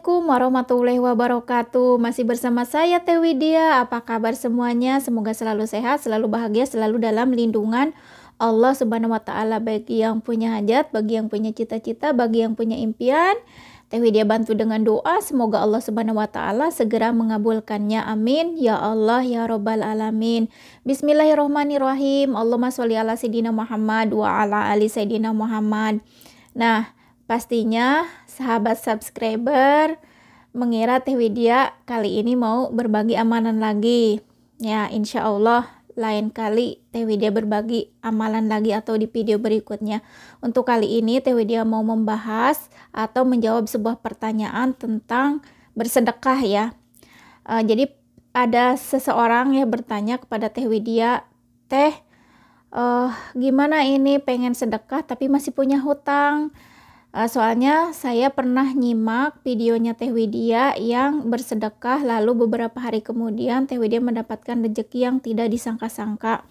Assalamualaikum warahmatullahi wabarakatuh Masih bersama saya Teh Widya Apa kabar semuanya? Semoga selalu sehat, selalu bahagia, selalu dalam lindungan Allah subhanahu wa ta'ala Bagi yang punya hajat, bagi yang punya cita-cita, bagi yang punya impian Teh Widya bantu dengan doa Semoga Allah subhanahu wa ta'ala segera mengabulkannya Amin Ya Allah ya robbal alamin Bismillahirrahmanirrahim Allahumma sholli ala Sayyidina Muhammad wa ala ali Sayyidina Muhammad Nah Pastinya sahabat subscriber mengira Teh Widya kali ini mau berbagi amalan lagi. Ya, insya Allah lain kali Teh Widya berbagi amalan lagi atau di video berikutnya. Untuk kali ini Teh Widya mau membahas atau menjawab sebuah pertanyaan tentang bersedekah ya. E, jadi ada seseorang yang bertanya kepada Teh Widya, "Teh, e, gimana ini pengen sedekah tapi masih punya hutang?" Eh, soalnya saya pernah nyimak videonya Teh Widya yang bersedekah lalu beberapa hari kemudian Teh Widya mendapatkan rejeki yang tidak disangka-sangka.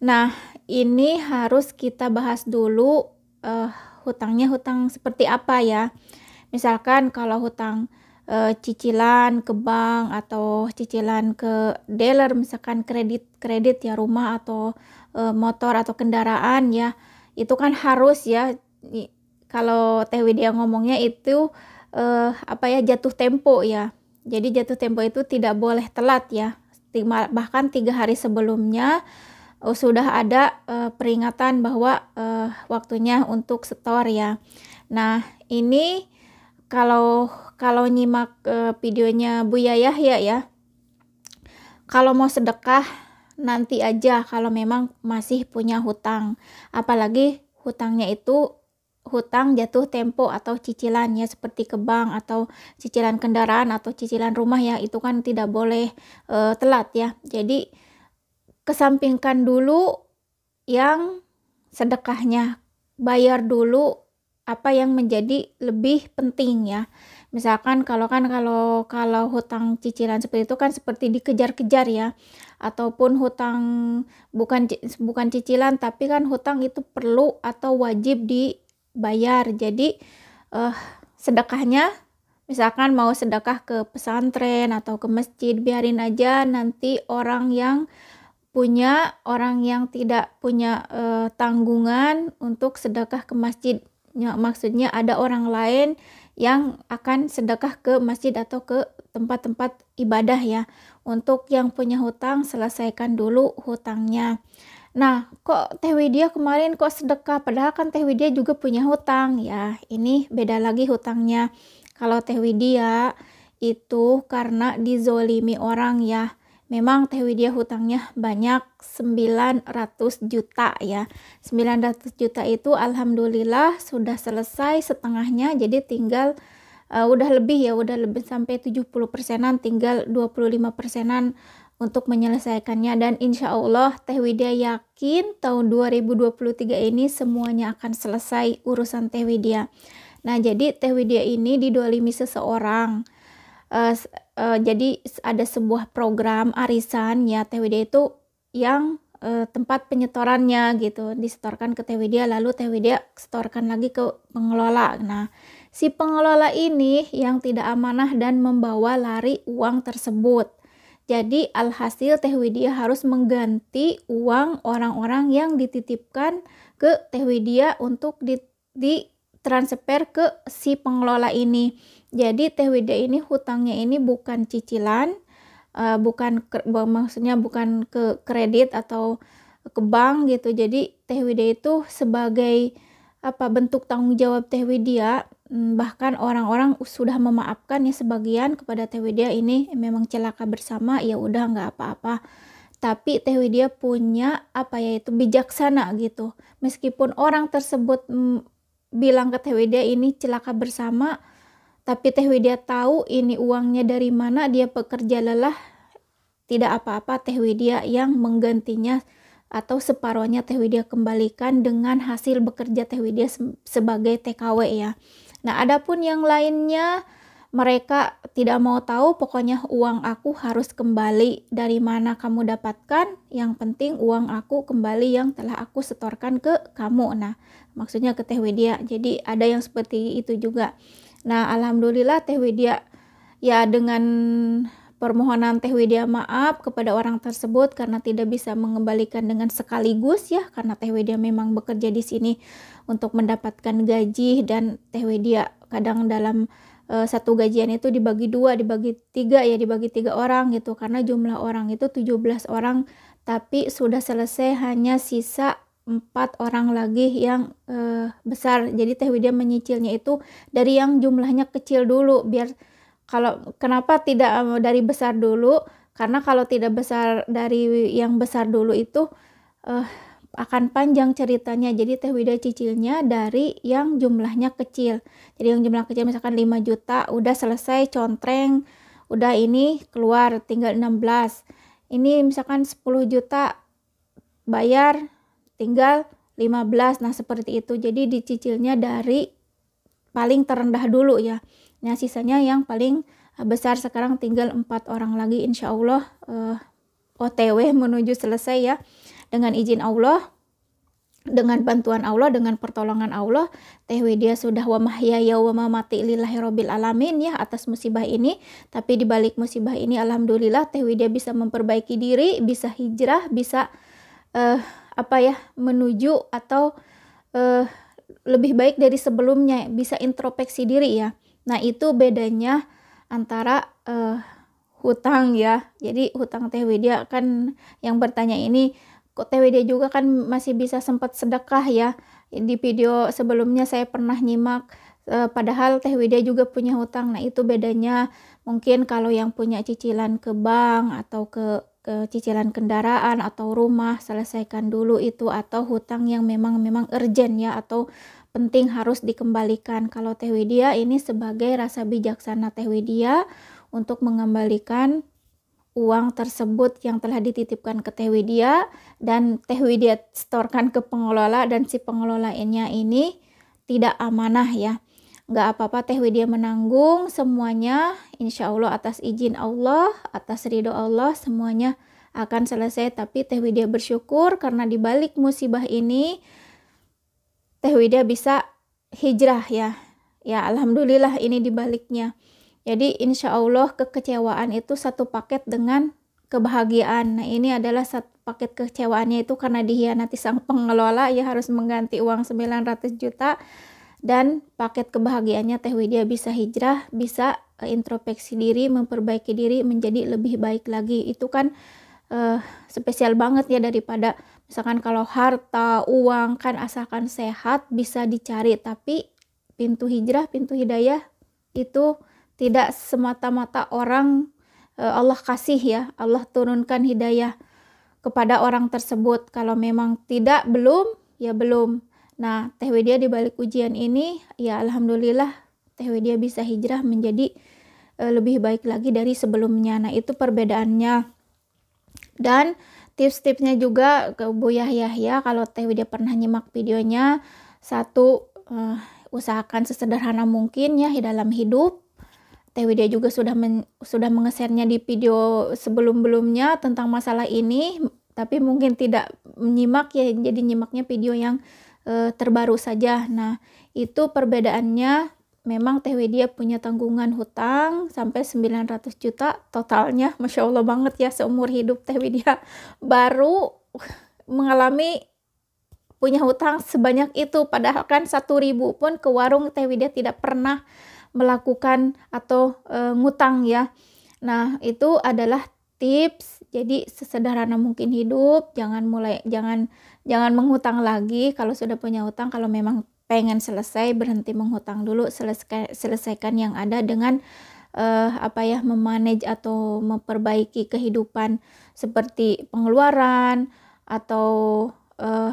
Nah, ini harus kita bahas dulu uh, hutangnya hutang seperti apa ya. Misalkan kalau hutang uh, cicilan ke bank atau cicilan ke dealer misalkan kredit-kredit ya rumah atau uh, motor atau kendaraan ya, itu kan harus ya kalau Teh Widya ngomongnya itu eh, apa ya jatuh tempo ya. Jadi jatuh tempo itu tidak boleh telat ya. Bahkan tiga hari sebelumnya oh, sudah ada eh, peringatan bahwa eh, waktunya untuk setor ya. Nah ini kalau kalau nyimak eh, videonya Bu Yayah ya ya. Kalau mau sedekah nanti aja kalau memang masih punya hutang. Apalagi hutangnya itu hutang jatuh tempo atau cicilan ya seperti ke bank atau cicilan kendaraan atau cicilan rumah ya itu kan tidak boleh e, telat ya. Jadi kesampingkan dulu yang sedekahnya, bayar dulu apa yang menjadi lebih penting ya. Misalkan kalau kan kalau kalau hutang cicilan seperti itu kan seperti dikejar-kejar ya ataupun hutang bukan bukan cicilan tapi kan hutang itu perlu atau wajib di bayar. Jadi eh, sedekahnya misalkan mau sedekah ke pesantren atau ke masjid, biarin aja nanti orang yang punya orang yang tidak punya eh, tanggungan untuk sedekah ke masjid. maksudnya ada orang lain yang akan sedekah ke masjid atau ke tempat-tempat ibadah ya. Untuk yang punya hutang selesaikan dulu hutangnya. Nah, kok Teh Widya kemarin kok sedekah? Padahal kan Teh Widya juga punya hutang ya. Ini beda lagi hutangnya. Kalau Teh Widya itu karena dizolimi orang ya. Memang Teh Widya hutangnya banyak 900 juta ya. 900 juta itu alhamdulillah sudah selesai setengahnya jadi tinggal uh, udah lebih ya, udah lebih sampai 70 persenan tinggal 25 persenan untuk menyelesaikannya dan insya Allah Teh Widya yakin tahun 2023 ini semuanya akan selesai urusan Teh Widya. Nah jadi Teh Widya ini didolimi seseorang. Uh, uh, jadi ada sebuah program arisan ya Teh Widya itu yang uh, tempat penyetorannya gitu disetorkan ke Teh Widya lalu Teh Widya setorkan lagi ke pengelola. Nah, si pengelola ini yang tidak amanah dan membawa lari uang tersebut. Jadi alhasil Teh Widya harus mengganti uang orang-orang yang dititipkan ke Teh Widya untuk di, di transfer ke si pengelola ini. Jadi Teh Widya ini hutangnya ini bukan cicilan, uh, bukan ke, maksudnya bukan ke kredit atau ke bank gitu. Jadi Teh Widya itu sebagai apa bentuk tanggung jawab Teh Widya Hmm, bahkan orang-orang sudah memaafkan ya sebagian kepada Teh Widya ini memang celaka bersama ya udah nggak apa-apa tapi Teh Widya punya apa ya itu bijaksana gitu meskipun orang tersebut hmm, bilang ke Teh Widya ini celaka bersama tapi Teh Widya tahu ini uangnya dari mana dia pekerja lelah tidak apa-apa Teh Widya yang menggantinya atau separohnya Teh Widya kembalikan dengan hasil bekerja Teh Widya sebagai TKW ya Nah, adapun yang lainnya mereka tidak mau tahu pokoknya uang aku harus kembali dari mana kamu dapatkan yang penting uang aku kembali yang telah aku setorkan ke kamu nah maksudnya ke Teh Widya jadi ada yang seperti itu juga nah alhamdulillah Teh Widya ya dengan permohonan Teh Widya maaf kepada orang tersebut karena tidak bisa mengembalikan dengan sekaligus ya karena Teh Widya memang bekerja di sini untuk mendapatkan gaji dan Teh Widya kadang dalam e, satu gajian itu dibagi dua, dibagi tiga ya dibagi tiga orang gitu karena jumlah orang itu 17 orang tapi sudah selesai hanya sisa empat orang lagi yang e, besar jadi Teh Widya menyicilnya itu dari yang jumlahnya kecil dulu biar kalau kenapa tidak eh, dari besar dulu? Karena kalau tidak besar dari yang besar dulu itu eh, akan panjang ceritanya. Jadi teh wida cicilnya dari yang jumlahnya kecil. Jadi yang jumlah kecil misalkan 5 juta udah selesai contreng, udah ini keluar tinggal 16. Ini misalkan 10 juta bayar tinggal 15. Nah, seperti itu. Jadi dicicilnya dari paling terendah dulu ya. Nah, sisanya yang paling eh, besar sekarang tinggal empat orang lagi insya Allah uh, eh, OTW menuju selesai ya dengan izin Allah dengan bantuan Allah, dengan pertolongan Allah, Teh dia sudah wa ya, ya wa mati lillahi robbil alamin ya atas musibah ini. Tapi di balik musibah ini alhamdulillah Teh dia bisa memperbaiki diri, bisa hijrah, bisa uh, apa ya, menuju atau uh, lebih baik dari sebelumnya, bisa introspeksi diri ya. Nah, itu bedanya antara uh, hutang ya. Jadi hutang Teh Widya kan yang bertanya ini kok Teh Widya juga kan masih bisa sempat sedekah ya. Di video sebelumnya saya pernah nyimak uh, padahal Teh Widya juga punya hutang. Nah, itu bedanya mungkin kalau yang punya cicilan ke bank atau ke ke cicilan kendaraan atau rumah selesaikan dulu itu atau hutang yang memang memang urgent ya atau penting harus dikembalikan. Kalau Teh Widya ini sebagai rasa bijaksana Teh Widya untuk mengembalikan uang tersebut yang telah dititipkan ke Teh Widya dan Teh Widya setorkan ke pengelola dan si pengelola ini tidak amanah ya. Nggak apa-apa Teh Widya menanggung semuanya insya Allah atas izin Allah, atas ridho Allah semuanya akan selesai tapi Teh Widya bersyukur karena dibalik musibah ini Teh Wida bisa hijrah ya. Ya alhamdulillah ini dibaliknya. Jadi insya Allah kekecewaan itu satu paket dengan kebahagiaan. Nah ini adalah satu paket kecewaannya itu karena dihianati sang pengelola ya harus mengganti uang 900 juta dan paket kebahagiaannya Teh Widya bisa hijrah, bisa eh, introspeksi diri, memperbaiki diri menjadi lebih baik lagi. Itu kan uh, spesial banget ya daripada Misalkan kalau harta, uang kan asalkan sehat bisa dicari, tapi pintu hijrah, pintu hidayah itu tidak semata-mata orang e, Allah kasih ya, Allah turunkan hidayah kepada orang tersebut. Kalau memang tidak belum, ya belum. Nah, Teh Widya di balik ujian ini, ya alhamdulillah Teh Widya bisa hijrah menjadi e, lebih baik lagi dari sebelumnya. Nah, itu perbedaannya. Dan tips-tipsnya juga ke Bu Yahya kalau Teh Widya pernah nyimak videonya satu uh, usahakan sesederhana mungkin ya di dalam hidup Teh Widya juga sudah men, sudah mengesernya di video sebelum-belumnya tentang masalah ini, tapi mungkin tidak menyimak ya, jadi nyimaknya video yang uh, terbaru saja. Nah, itu perbedaannya memang Teh Widya punya tanggungan hutang sampai 900 juta totalnya. Masya Allah banget ya seumur hidup Teh Widya baru mengalami punya hutang sebanyak itu. Padahal kan satu ribu pun ke warung Teh Widya tidak pernah melakukan atau e, ngutang ya. Nah itu adalah tips. Jadi sesederhana mungkin hidup, jangan mulai, jangan jangan menghutang lagi kalau sudah punya hutang kalau memang pengen selesai berhenti menghutang dulu selesaikan selesaikan yang ada dengan uh, apa ya memanage atau memperbaiki kehidupan seperti pengeluaran atau uh,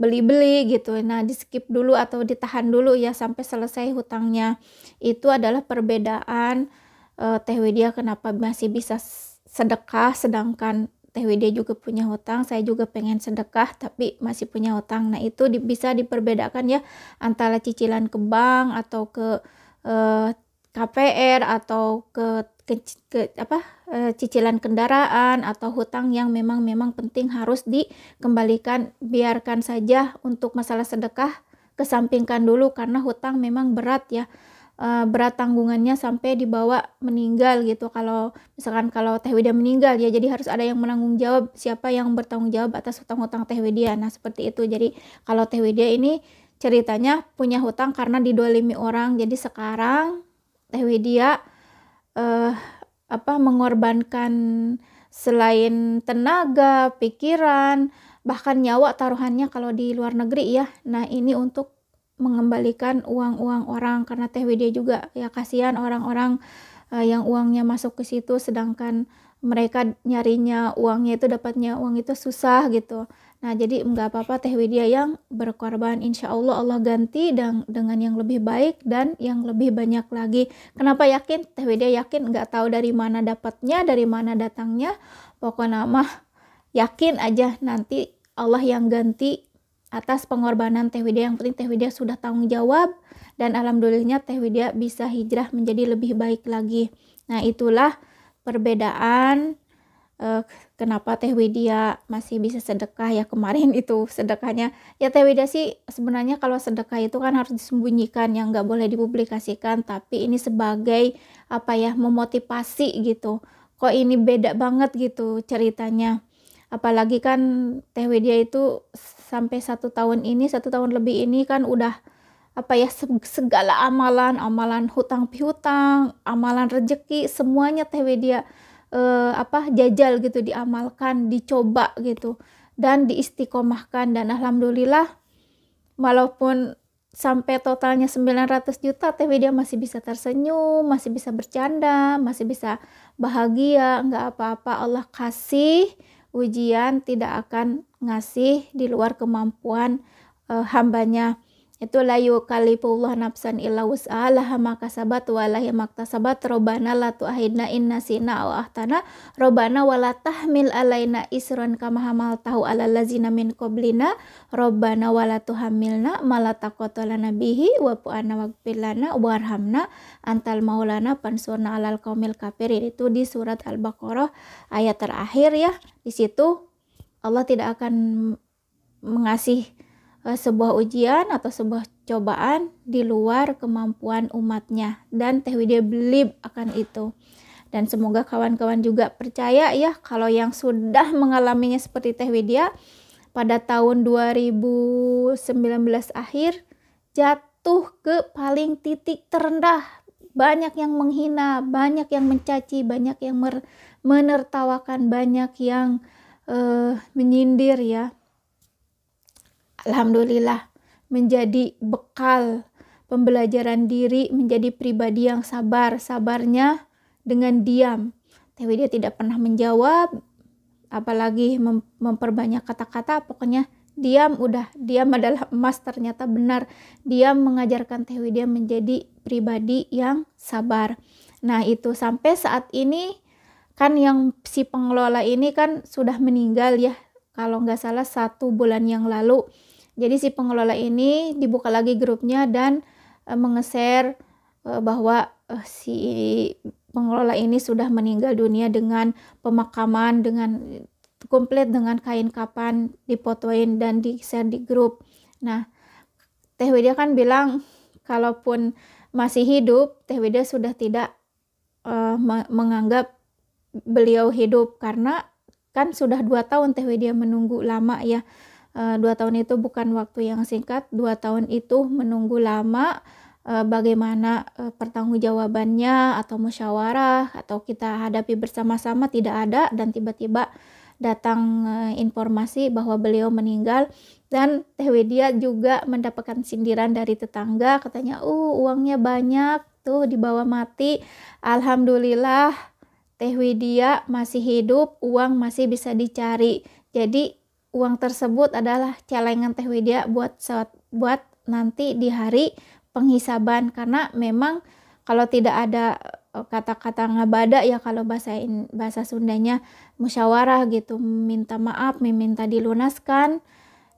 beli-beli gitu. Nah, di skip dulu atau ditahan dulu ya sampai selesai hutangnya. Itu adalah perbedaan uh, eh, Teh Widya kenapa masih bisa sedekah sedangkan Teh TWD juga punya hutang, saya juga pengen sedekah tapi masih punya hutang. Nah, itu di, bisa diperbedakan ya antara cicilan ke bank atau ke eh, KPR atau ke ke, ke apa eh, cicilan kendaraan atau hutang yang memang memang penting harus dikembalikan. Biarkan saja untuk masalah sedekah kesampingkan dulu karena hutang memang berat ya uh, berat tanggungannya sampai dibawa meninggal gitu. Kalau misalkan kalau Teh Widya meninggal ya jadi harus ada yang menanggung jawab siapa yang bertanggung jawab atas hutang-hutang Teh Widya. Nah, seperti itu. Jadi kalau Teh Widya ini ceritanya punya hutang karena didolimi orang. Jadi sekarang Teh Widya uh, eh, apa mengorbankan selain tenaga, pikiran, bahkan nyawa taruhannya kalau di luar negeri ya. Nah, ini untuk mengembalikan uang-uang orang karena teh TWD juga ya kasihan orang-orang uh, yang uangnya masuk ke situ sedangkan mereka nyarinya uangnya itu dapatnya uang itu susah gitu. Nah jadi nggak apa-apa Teh Widya yang berkorban insya Allah Allah ganti dan dengan yang lebih baik dan yang lebih banyak lagi. Kenapa yakin? Teh Widya yakin nggak tahu dari mana dapatnya, dari mana datangnya. Pokoknya mah yakin aja nanti Allah yang ganti atas pengorbanan Teh Widya. Yang penting Teh Widya sudah tanggung jawab dan alhamdulillahnya Teh Widya bisa hijrah menjadi lebih baik lagi. Nah, itulah perbedaan eh, kenapa Teh Widya masih bisa sedekah ya kemarin itu sedekahnya. Ya Teh Widya sih sebenarnya kalau sedekah itu kan harus disembunyikan yang nggak boleh dipublikasikan, tapi ini sebagai apa ya memotivasi gitu. Kok ini beda banget gitu ceritanya apalagi kan Teh Widya itu sampai satu tahun ini satu tahun lebih ini kan udah apa ya segala amalan amalan hutang piutang amalan rejeki semuanya Teh Widya eh, apa jajal gitu diamalkan dicoba gitu dan diistiqomahkan dan alhamdulillah walaupun sampai totalnya 900 juta teh dia masih bisa tersenyum, masih bisa bercanda, masih bisa bahagia, nggak apa-apa Allah kasih ujian tidak akan ngasih di luar kemampuan e, hambanya itu layu kali puluh nafsan ilah usahalah maka sabat makta sabat robana la ahidna inna sina awahtana ahtana robana wala tahmil alaina isron kama hamal tahu ala lazina min koblina robana wala hamilna malata kotola bihi wapu ana wakpilana warhamna antal maulana pansurna alal kamil kafirin itu di surat al-baqarah ayat terakhir ya di situ Allah tidak akan mengasih Eh, sebuah ujian atau sebuah cobaan di luar kemampuan umatnya dan Teh Widya believe akan itu. Dan semoga kawan-kawan juga percaya ya kalau yang sudah mengalaminya seperti Teh Widya pada tahun 2019 akhir jatuh ke paling titik terendah. Banyak yang menghina, banyak yang mencaci, banyak yang menertawakan, banyak yang uh, menyindir ya alhamdulillah menjadi bekal pembelajaran diri menjadi pribadi yang sabar sabarnya dengan diam tapi dia tidak pernah menjawab apalagi mem memperbanyak kata-kata pokoknya diam udah diam adalah emas ternyata benar diam mengajarkan Teh Widya menjadi pribadi yang sabar nah itu sampai saat ini kan yang si pengelola ini kan sudah meninggal ya kalau nggak salah satu bulan yang lalu. Jadi si pengelola ini dibuka lagi grupnya dan e, mengeser e, bahwa e, si pengelola ini sudah meninggal dunia dengan pemakaman dengan komplit dengan kain kapan dipotoin dan di share di grup. Nah, Teh Widya kan bilang kalaupun masih hidup, Teh Widya sudah tidak uh, menganggap beliau hidup karena kan sudah dua tahun Teh dia menunggu lama ya eh, dua tahun itu bukan waktu yang singkat dua tahun itu menunggu lama eh, bagaimana eh, pertanggungjawabannya atau musyawarah atau kita hadapi bersama-sama tidak ada dan tiba-tiba datang informasi bahwa beliau meninggal dan Teh Widya juga mendapatkan sindiran dari tetangga katanya uh uangnya banyak tuh dibawa mati alhamdulillah Teh Widya masih hidup, uang masih bisa dicari. Jadi uang tersebut adalah celengan Teh Widya buat buat nanti di hari penghisaban karena memang kalau tidak ada e, kata-kata ngabada ya kalau bahasa bahasa Sundanya musyawarah gitu minta maaf meminta dilunaskan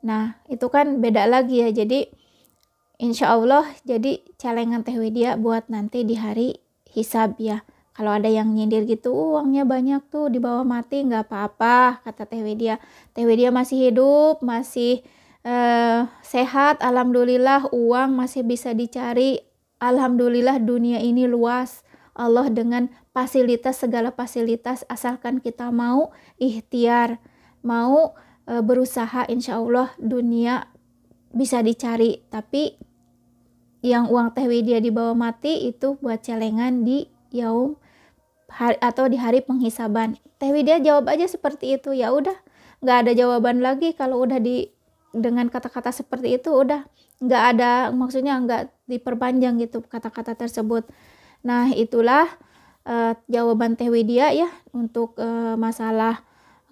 nah itu kan beda lagi ya jadi insya Allah jadi celengan teh widya buat nanti di hari hisab ya kalau ada yang nyindir gitu, uh, uangnya banyak tuh dibawa mati nggak apa-apa, kata Teh Widya. Teh Widya masih hidup, masih eh, sehat, alhamdulillah uang masih bisa dicari. Alhamdulillah dunia ini luas. Allah dengan fasilitas segala fasilitas asalkan kita mau ikhtiar, mau e, berusaha insya Allah dunia bisa dicari. Tapi yang uang teh Widya dibawa mati itu buat celengan di yaum hari, atau di hari penghisaban. Teh Widya jawab aja seperti itu. Ya udah, nggak ada jawaban lagi kalau udah di dengan kata-kata seperti itu udah nggak ada maksudnya nggak diperpanjang gitu kata-kata tersebut. Nah itulah uh, jawaban Teh Widya ya untuk uh, masalah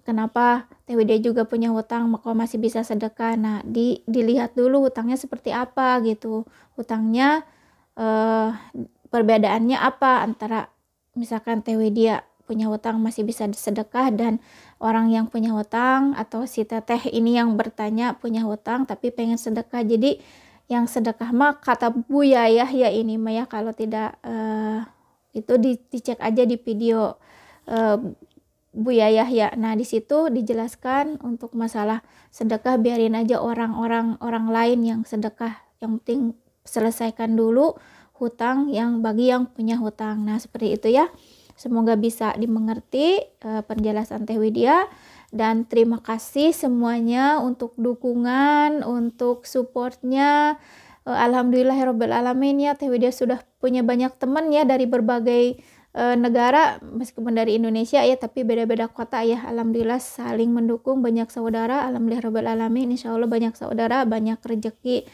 kenapa Teh Widya juga punya hutang kok masih bisa sedekah. Nah di dilihat dulu hutangnya seperti apa gitu. Hutangnya uh, perbedaannya apa antara misalkan TW dia punya hutang masih bisa disedekah dan orang yang punya hutang atau si teteh ini yang bertanya punya hutang tapi pengen sedekah jadi yang sedekah mah kata bu Yayah ya ini mah ya kalau tidak uh, itu di, dicek aja di video uh, Yayah ya Nah, di situ dijelaskan untuk masalah sedekah biarin aja orang-orang orang lain yang sedekah. Yang penting selesaikan dulu hutang yang bagi yang punya hutang. Nah, seperti itu ya. Semoga bisa dimengerti e, penjelasan Teh Widya dan terima kasih semuanya untuk dukungan, untuk supportnya. E, Alhamdulillah Herobel ya Alamin ya Teh Widya sudah punya banyak teman ya dari berbagai e, negara meskipun dari Indonesia ya tapi beda-beda kota ya Alhamdulillah saling mendukung banyak saudara Alhamdulillah Herobel Alamin Insya Allah banyak saudara banyak rejeki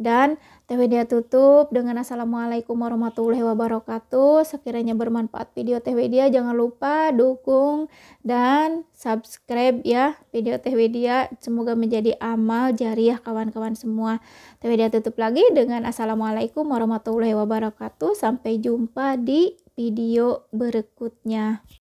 dan dia tutup dengan Assalamualaikum warahmatullahi wabarakatuh. Sekiranya bermanfaat video TV dia jangan lupa dukung dan subscribe ya video TV dia Semoga menjadi amal jariah kawan-kawan semua. dia tutup lagi dengan Assalamualaikum warahmatullahi wabarakatuh. Sampai jumpa di video berikutnya.